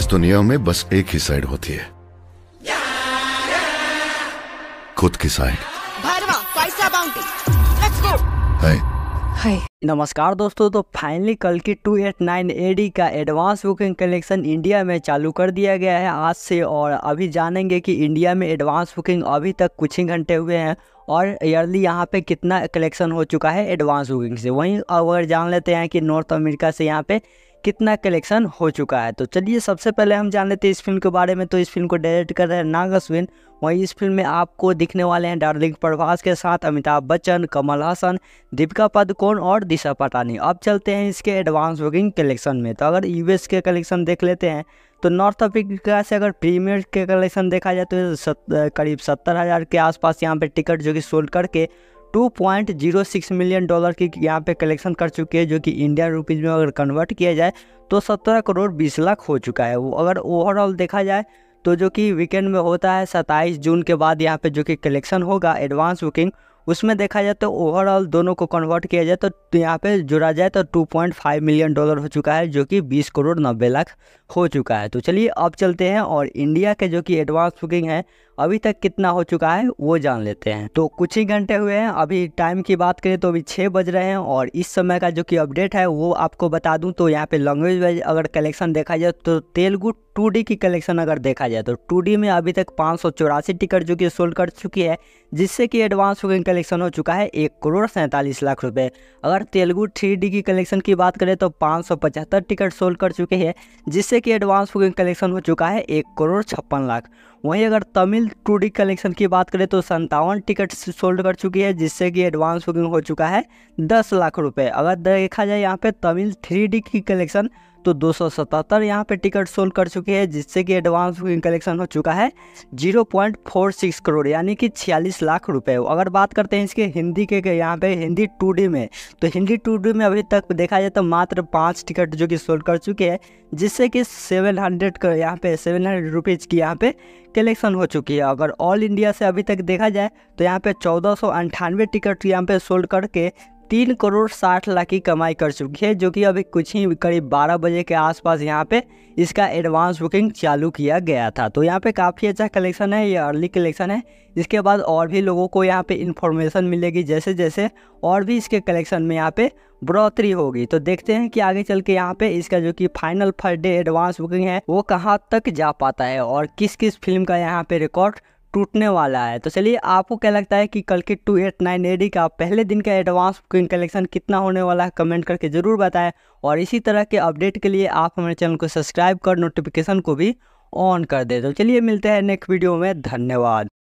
इस दुनिया में बस एक ही साइड होती है खुद की साइड हाय हाय नमस्कार दोस्तों तो फाइनली कल की 289 एडी का एडवांस बुकिंग कलेक्शन इंडिया में चालू कर दिया गया है आज से और अभी जानेंगे कि इंडिया में एडवांस बुकिंग अभी तक कुछ ही घंटे हुए हैं और ईयरली यहाँ पे कितना कलेक्शन हो चुका है एडवांस बुकिंग से वहीं अगर जान लेते हैं कि नॉर्थ अमेरिका से यहाँ पे कितना कलेक्शन हो चुका है तो चलिए सबसे पहले हम जान लेते हैं इस फिल्म के बारे में तो इस फिल्म को डायरेक्ट कर रहे हैं नाग अश्विन वहीं इस फिल्म में आपको दिखने वाले हैं डार्लिंग प्रभास के साथ अमिताभ बच्चन कमल हासन दीपिका पादुकोण और दिशा पटानी अब चलते हैं इसके एडवांस बुकिंग कलेक्शन में तो अगर यूएस के कलेक्शन देख लेते हैं तो नॉर्थ अफ्रीका से अगर प्रीमियर के कलेक्शन देखा जाए तो सत, करीब सत्तर हज़ार के आसपास यहाँ पे टिकट जो कि सोल्ड करके 2.06 मिलियन डॉलर की यहाँ पे कलेक्शन कर चुकी है जो कि इंडियन रुपीज़ में अगर कन्वर्ट किया जाए तो 17 करोड़ 20 लाख हो चुका है वो अगर ओवरऑल देखा जाए तो जो कि वीकेंड में होता है 27 जून के बाद यहाँ पे जो कि कलेक्शन होगा एडवांस बुकिंग उसमें देखा जाए तो ओवरऑल दोनों को कन्वर्ट किया जाए तो यहाँ पे जुड़ा जाए तो 2.5 मिलियन डॉलर हो चुका है जो कि 20 करोड़ नब्बे लाख हो चुका है तो चलिए अब चलते हैं और इंडिया के जो कि एडवांस बुकिंग है अभी तक कितना हो चुका है वो जान लेते हैं तो कुछ ही घंटे हुए हैं अभी टाइम की बात करें तो अभी छः बज रहे हैं और इस समय का जो कि अपडेट है वो आपको बता दूं तो यहाँ पे लैंग्वेज वाइज अगर कलेक्शन देखा जाए तो तेलुगु टू की कलेक्शन अगर देखा जाए तो टू में अभी तक पाँच टिकट जो कि सोल्ड कर चुकी है जिससे कि एडवांस बुकिंग कलेक्शन हो चुका है एक करोड़ सैंतालीस लाख रुपए अगर तेलुगु थ्री की कलेक्शन की बात करें तो पाँच टिकट सोल्ड कर चुके हैं जिससे कि एडवांस बुकिंग कलेक्शन हो चुका है एक करोड़ छप्पन लाख वहीं अगर तमिल टू कलेक्शन की बात करें तो संतावन टिकट सोल्ड कर चुकी है जिससे कि एडवांस बुकिंग हो चुका है दस लाख रुपये अगर देखा जाए यहाँ पे तमिल थ्री की कलेक्शन तो दो सौ सतहत्तर यहाँ पर टिकट सोल्ड कर चुके हैं जिससे कि एडवांस कलेक्शन हो चुका है zero point four six crore यानी कि छियालीस लाख रुपए अगर बात करते हैं इसके हिंदी के, के यहाँ पे हिंदी टू में तो हिंदी टू में अभी तक देखा जाए तो मात्र पाँच टिकट जो कि सोल्ड कर चुके हैं जिससे कि सेवन हंड्रेड का यहाँ पे सेवन हंड्रेड रुपीज़ की यहाँ पे कलेक्शन हो चुकी है अगर ऑल इंडिया से अभी तक देखा जाए तो यहाँ पे चौदह सौ अंठानवे टिकट यहाँ पे सोल्ड करके तीन करोड़ साठ लाख की कमाई कर चुकी है जो कि अभी कुछ ही करीब बारह बजे के आसपास यहाँ पे इसका एडवांस बुकिंग चालू किया गया था तो यहाँ पे काफ़ी अच्छा कलेक्शन है ये अर्ली कलेक्शन है इसके बाद और भी लोगों को यहाँ पे इन्फॉर्मेशन मिलेगी जैसे जैसे और भी इसके कलेक्शन में यहाँ पे बढ़ोतरी होगी तो देखते हैं कि आगे चल के यहाँ पे इसका जो कि final first day advance booking है वो कहाँ तक जा पाता है और किस किस फिल्म का यहाँ पे रिकॉर्ड टूटने वाला है तो चलिए आपको क्या लगता है कि कल के टू एट नाइन एडी का पहले दिन का एडवांस बुकिंग कलेक्शन कितना होने वाला है कमेंट करके ज़रूर बताएं और इसी तरह के अपडेट के लिए आप हमारे चैनल को सब्सक्राइब कर नोटिफिकेशन को भी ऑन कर दें तो चलिए मिलते हैं नेक्स्ट वीडियो में धन्यवाद